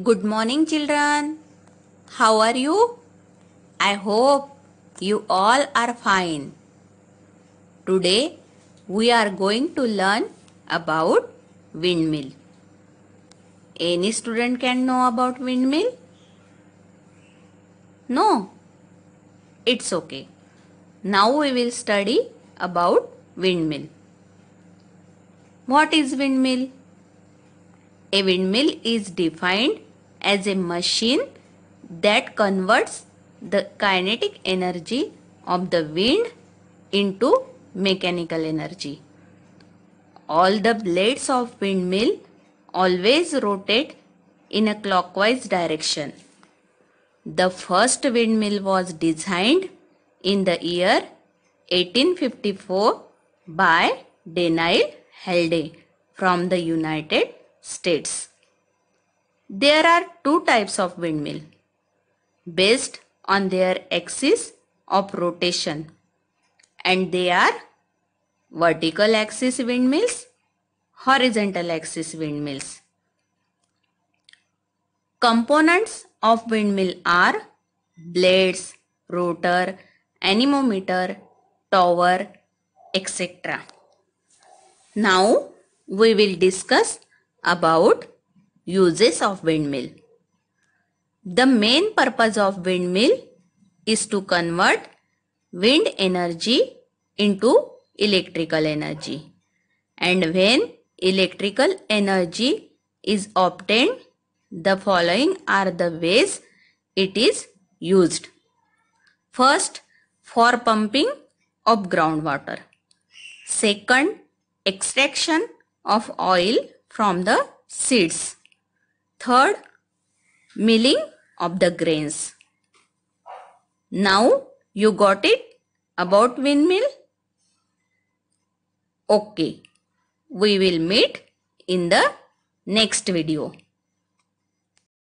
Good morning children. How are you? I hope you all are fine. Today we are going to learn about windmill. Any student can know about windmill? No. It's okay. Now we will study about windmill. What is windmill? A windmill is defined as a machine that converts the kinetic energy of the wind into mechanical energy. All the blades of windmill always rotate in a clockwise direction. The first windmill was designed in the year 1854 by Daniel Helde from the United states. There are two types of windmill based on their axis of rotation and they are vertical axis windmills, horizontal axis windmills. Components of windmill are blades, rotor, anemometer, tower, etc. Now we will discuss about uses of windmill. The main purpose of windmill is to convert wind energy into electrical energy. And when electrical energy is obtained, the following are the ways it is used. First, for pumping of groundwater. Second, extraction of oil from the seeds. Third, milling of the grains. Now you got it about windmill? Okay, we will meet in the next video.